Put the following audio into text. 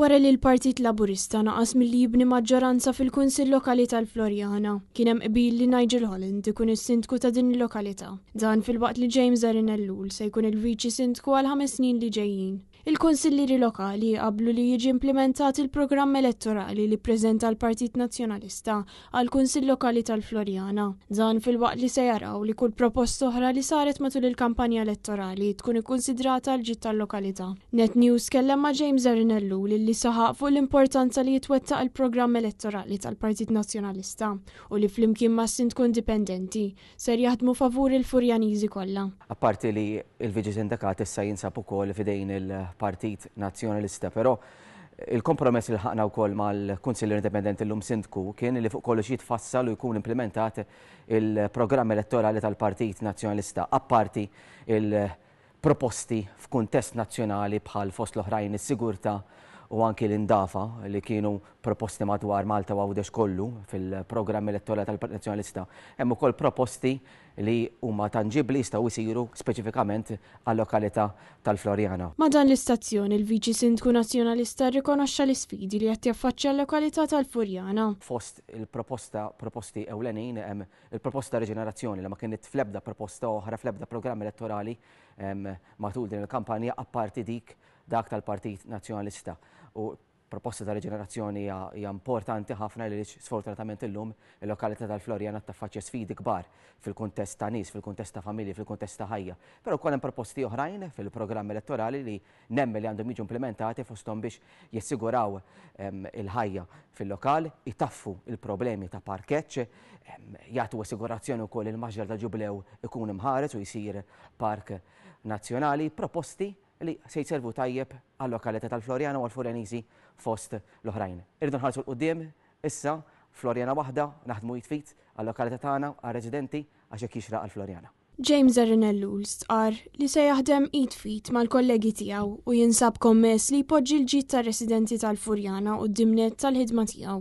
wara li l-Partit Laburista naqas milli jibni maġġoranza fil-Kunsill Lokali tal-Florjana. Kien hemm qbil li Nigel Holland ikun is-sindku ta' din il-lokalità. Dan fil-waqt li James Arinellul se jkun il-viċi sindku għal ħames snin li ġejjin. Il-konsillieri lokali qablu li jiġi implementat il-programm elettorali li preżenta l-Partit Nazzjonalista għal kunsill Lokali tal-Florjana. Dan fil-waqt li se jaraw li kull proposta oħra li saret matul il-kampanja elettorali tkun ikkunsidrata l ġid tal-lokalità. Net News kellem ma' James Arinellu li li saħaq fuq l-importanza li jitwettaq il-programm elettorali tal-Partit Nazzjonalista u li flimkien ma' sindkun dipendenti ser jaħdmu favur il-Furjaniżi kollha. Apparti li il-Viġi Sindakat issa jinsab ukoll fidejn il- partit Nazzjonalista, però eh, il-kompromess li ħakna wkoll mal-Kunsill l-lum Sindku kien li fuq kollox jitfassal u jkun implementat il-programm elettorali tal-Partit Nazzjonalista apparti il-proposti f'kuntest nazzjonali bħal fost l-oħrajn is-sigurta u anki l-indafa li kienu proposti madwar Malta u għawdex kollu fil-programm elettorali tal-Partit Nazjonalista. Hemm ukoll proposti li huma tangibli jistgħu jsiru speċifikament għal-lokalità tal-Florjana. Ma dan l-istazzjoni il-Viċi Sindku Nazzjonalista rikonoxxa l-isfidi li qed jaffaċċja l-lokalità tal-Furjana. Fost il-proposta proposti ewlenin hemm il-proposta reġenerazzjoni li ma kienet flebda proposta oħra flebda programm elettorali matul din il-kampanja apparti dik dak tal-Partit Nazzjonalista. U proposta ta' reġenerazzjoni hija importanti ħafna li sfortunatament illum il-lokalità tal għatta faċċa sfidi kbar fil-kuntest ta' nies, fil-kuntest ta' familji, fil-kuntest ta' ħajja. Però kol hemm proposti oħrajn fil-programm elettorali li nemmi li għandhom jiġu implementati fosthom biex jissiguraw ehm, il-ħajja fil-lokal, itaffu il-problemi ta' parkeċ, ehm, jagħtu assigurazzjoni wkoll il-maġġar ta' ġublew ikun imħares u jsir park nazzjonali, proposti li se jservu tajjeb għal lokalità tal-Floriana u għal-Florianisi fost l-oħrajn. Irridu nħarsu l-qoddim, issa Floriana waħda, naħdmu jitfit għal lokalità tagħna għal-residenti għax hekk għal-Floriana. James Arinellu stqar li se jaħdem jitfit mal-kollegi tiegħu u jinsab kommess li jpoġġi l-ġid tar-residenti tal-Furjana u d-dimnet tal-ħidma tiegħu.